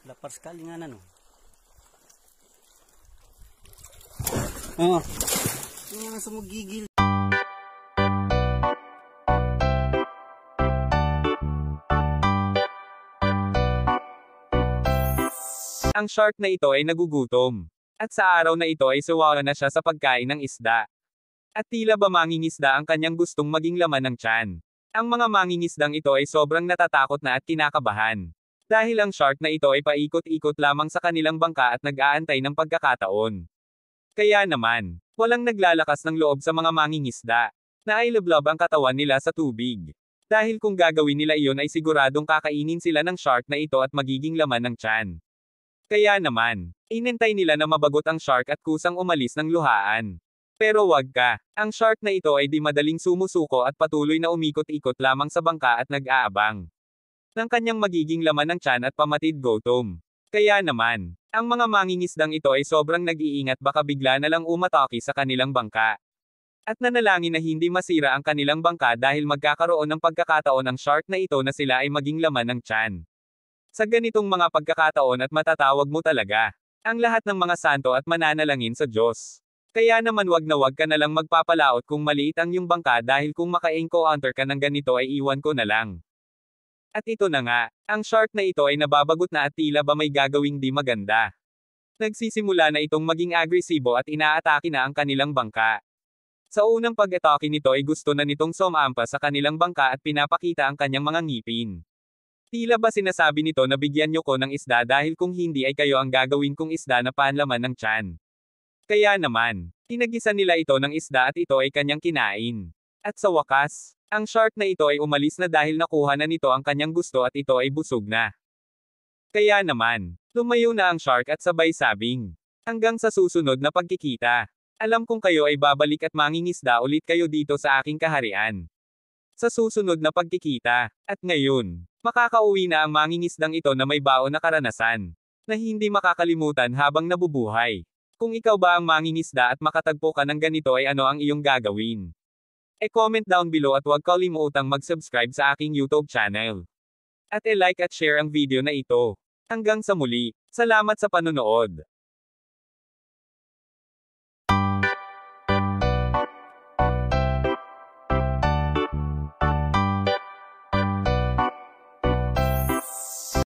Lapar sekali nga na no. Oh. Yung mga sumugigil. Ang shark na ito ay nagugutom. At sa araw na ito ay suwara na siya sa pagkain ng isda. At tila ba mangingisda ang kanyang gustong maging laman ng tiyan. Ang mga mangingisdang ito ay sobrang natatakot na at kinakabahan. Dahil ang shark na ito ay paikot-ikot lamang sa kanilang bangka at nag-aantay ng pagkakataon. Kaya naman, walang naglalakas ng loob sa mga mangingisda, na ay lablab ang katawan nila sa tubig. Dahil kung gagawin nila iyon ay siguradong kakainin sila ng shark na ito at magiging laman ng tiyan. Kaya naman, inintay nila na mabagot ang shark at kusang umalis ng luhaan. Pero wag ka, ang shark na ito ay di madaling sumusuko at patuloy na umikot-ikot lamang sa bangka at nag-aabang ng kanyang magiging laman ng tiyan at pamatid Gotom. Kaya naman, ang mga mangingisdang ito ay sobrang nag-iingat baka bigla na lang umatake sa kanilang bangka. At nanalangin na hindi masira ang kanilang bangka dahil magkakaroon ng pagkakataon ng shark na ito na sila ay maging laman ng tiyan. Sa ganitong mga pagkakataon at matatawag mo talaga ang lahat ng mga santo at mananalangin sa Diyos. Kaya naman wag na wag ka na lang magpapalaot kung maliit ang yung bangka dahil kung maka-encounter ka ng ganito ay iwan ko na lang. At ito na nga, ang shark na ito ay nababagot na at tila ba may gagawing di maganda. Nagsisimula na itong maging agresibo at inaatake na ang kanilang bangka. Sa unang pag-atake nito ay gusto na nitong somampa sa kanilang bangka at pinapakita ang kanyang mga ngipin. Tila ba sinasabi nito na bigyan nyo ko ng isda dahil kung hindi ay kayo ang gagawin kong isda na panlaman ng tiyan. Kaya naman, tinagisa nila ito ng isda at ito ay kanyang kinain. At sa wakas, ang shark na ito ay umalis na dahil nakuha na nito ang kanyang gusto at ito ay busog na. Kaya naman, tumayo na ang shark at sabay sabing. Hanggang sa susunod na pagkikita. Alam kong kayo ay babalik at mangingisda ulit kayo dito sa aking kaharian. Sa susunod na pagkikita. At ngayon, makakauwi na ang mangingisdang ito na may baon na karanasan. Na hindi makakalimutan habang nabubuhay. Kung ikaw ba ang mangingisda at makatagpo ka ng ganito ay ano ang iyong gagawin? E-comment down below at huwag kalimutang mag-subscribe sa aking YouTube channel. At e-like at share ang video na ito. Hanggang sa muli, salamat sa panonood.